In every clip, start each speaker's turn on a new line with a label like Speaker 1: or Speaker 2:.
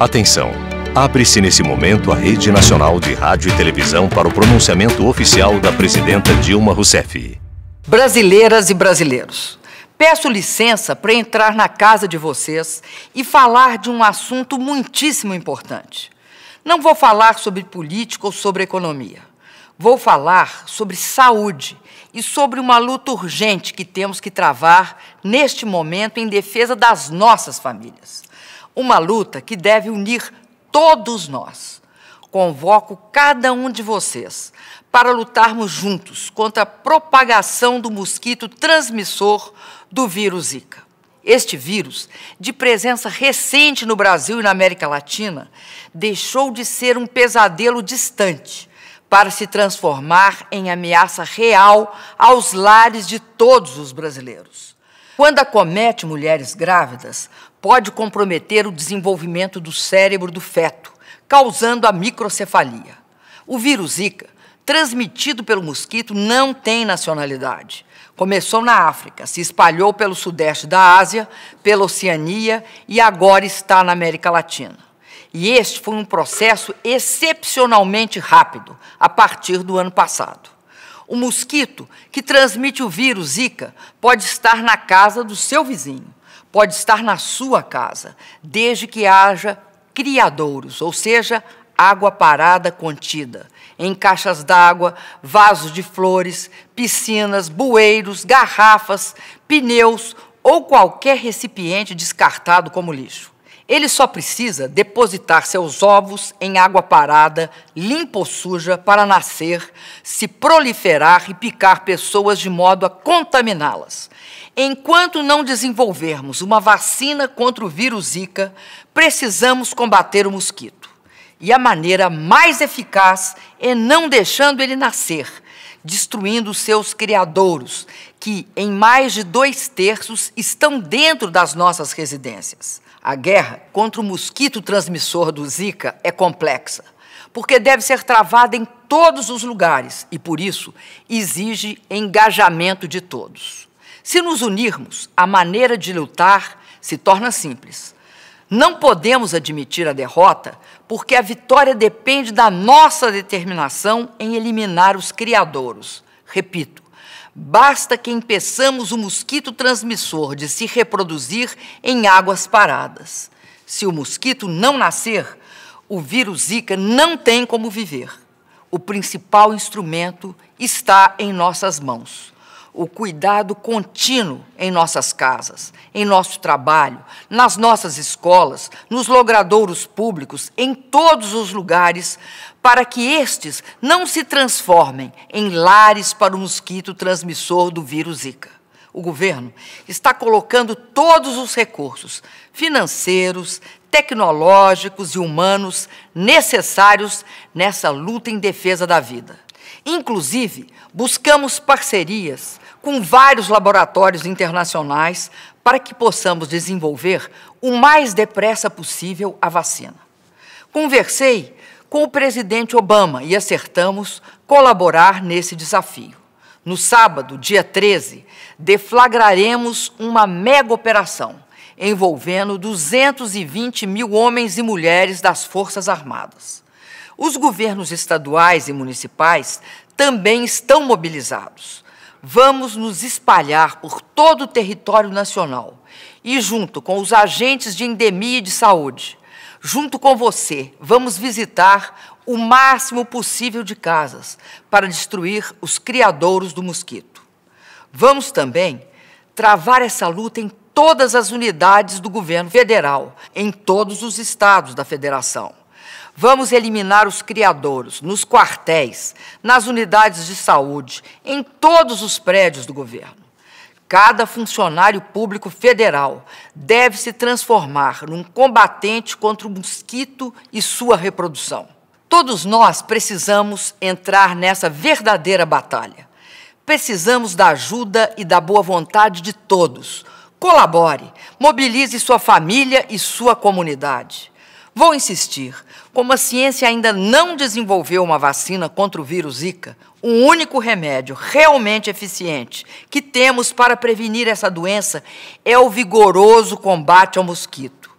Speaker 1: Atenção! Abre-se nesse momento a Rede Nacional de Rádio e Televisão para o pronunciamento oficial da presidenta Dilma Rousseff. Brasileiras e brasileiros, peço licença para entrar na casa de vocês e falar de um assunto muitíssimo importante. Não vou falar sobre política ou sobre economia. Vou falar sobre saúde e sobre uma luta urgente que temos que travar neste momento em defesa das nossas famílias. Uma luta que deve unir todos nós. Convoco cada um de vocês para lutarmos juntos contra a propagação do mosquito transmissor do vírus Zika. Este vírus, de presença recente no Brasil e na América Latina, deixou de ser um pesadelo distante para se transformar em ameaça real aos lares de todos os brasileiros. Quando acomete mulheres grávidas, pode comprometer o desenvolvimento do cérebro do feto, causando a microcefalia. O vírus Zika, transmitido pelo mosquito, não tem nacionalidade. Começou na África, se espalhou pelo sudeste da Ásia, pela Oceania e agora está na América Latina. E este foi um processo excepcionalmente rápido, a partir do ano passado. O mosquito que transmite o vírus Zika pode estar na casa do seu vizinho pode estar na sua casa, desde que haja criadouros, ou seja, água parada contida, em caixas d'água, vasos de flores, piscinas, bueiros, garrafas, pneus ou qualquer recipiente descartado como lixo. Ele só precisa depositar seus ovos em água parada, limpa ou suja, para nascer, se proliferar e picar pessoas de modo a contaminá-las. Enquanto não desenvolvermos uma vacina contra o vírus Zika, precisamos combater o mosquito. E a maneira mais eficaz é não deixando ele nascer, destruindo seus criadouros, que em mais de dois terços estão dentro das nossas residências. A guerra contra o mosquito transmissor do Zika é complexa, porque deve ser travada em todos os lugares e, por isso, exige engajamento de todos. Se nos unirmos, a maneira de lutar se torna simples. Não podemos admitir a derrota, porque a vitória depende da nossa determinação em eliminar os criadouros. Repito, Basta que impeçamos o mosquito transmissor de se reproduzir em águas paradas. Se o mosquito não nascer, o vírus Zika não tem como viver. O principal instrumento está em nossas mãos o cuidado contínuo em nossas casas, em nosso trabalho, nas nossas escolas, nos logradouros públicos, em todos os lugares, para que estes não se transformem em lares para o mosquito transmissor do vírus Zika. O governo está colocando todos os recursos financeiros, tecnológicos e humanos necessários nessa luta em defesa da vida. Inclusive, buscamos parcerias com vários laboratórios internacionais para que possamos desenvolver o mais depressa possível a vacina. Conversei com o presidente Obama e acertamos colaborar nesse desafio. No sábado, dia 13, deflagraremos uma mega operação envolvendo 220 mil homens e mulheres das Forças Armadas. Os governos estaduais e municipais também estão mobilizados vamos nos espalhar por todo o território nacional e, junto com os agentes de endemia e de saúde, junto com você, vamos visitar o máximo possível de casas para destruir os criadouros do mosquito. Vamos também travar essa luta em todas as unidades do governo federal, em todos os estados da federação. Vamos eliminar os criadouros, nos quartéis, nas unidades de saúde, em todos os prédios do governo. Cada funcionário público federal deve se transformar num combatente contra o mosquito e sua reprodução. Todos nós precisamos entrar nessa verdadeira batalha. Precisamos da ajuda e da boa vontade de todos. Colabore, mobilize sua família e sua comunidade. Vou insistir. Como a ciência ainda não desenvolveu uma vacina contra o vírus Zika, o único remédio realmente eficiente que temos para prevenir essa doença é o vigoroso combate ao mosquito.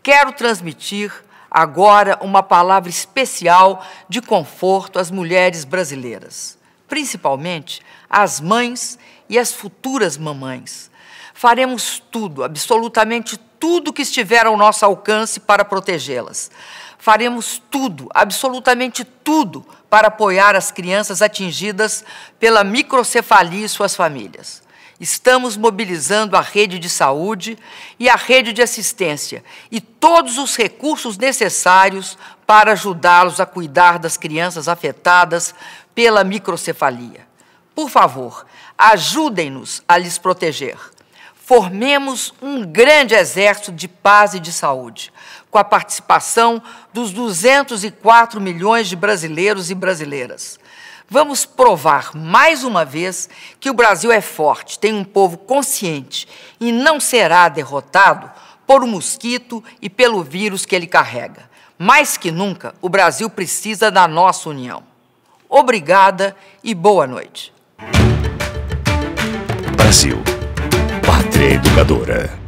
Speaker 1: Quero transmitir agora uma palavra especial de conforto às mulheres brasileiras, principalmente às mães e às futuras mamães Faremos tudo, absolutamente tudo que estiver ao nosso alcance para protegê-las. Faremos tudo, absolutamente tudo, para apoiar as crianças atingidas pela microcefalia e suas famílias. Estamos mobilizando a rede de saúde e a rede de assistência e todos os recursos necessários para ajudá-los a cuidar das crianças afetadas pela microcefalia. Por favor, ajudem-nos a lhes proteger formemos um grande exército de paz e de saúde, com a participação dos 204 milhões de brasileiros e brasileiras. Vamos provar mais uma vez que o Brasil é forte, tem um povo consciente e não será derrotado por um mosquito e pelo vírus que ele carrega. Mais que nunca, o Brasil precisa da nossa união. Obrigada e boa noite. Brasil. Educadora.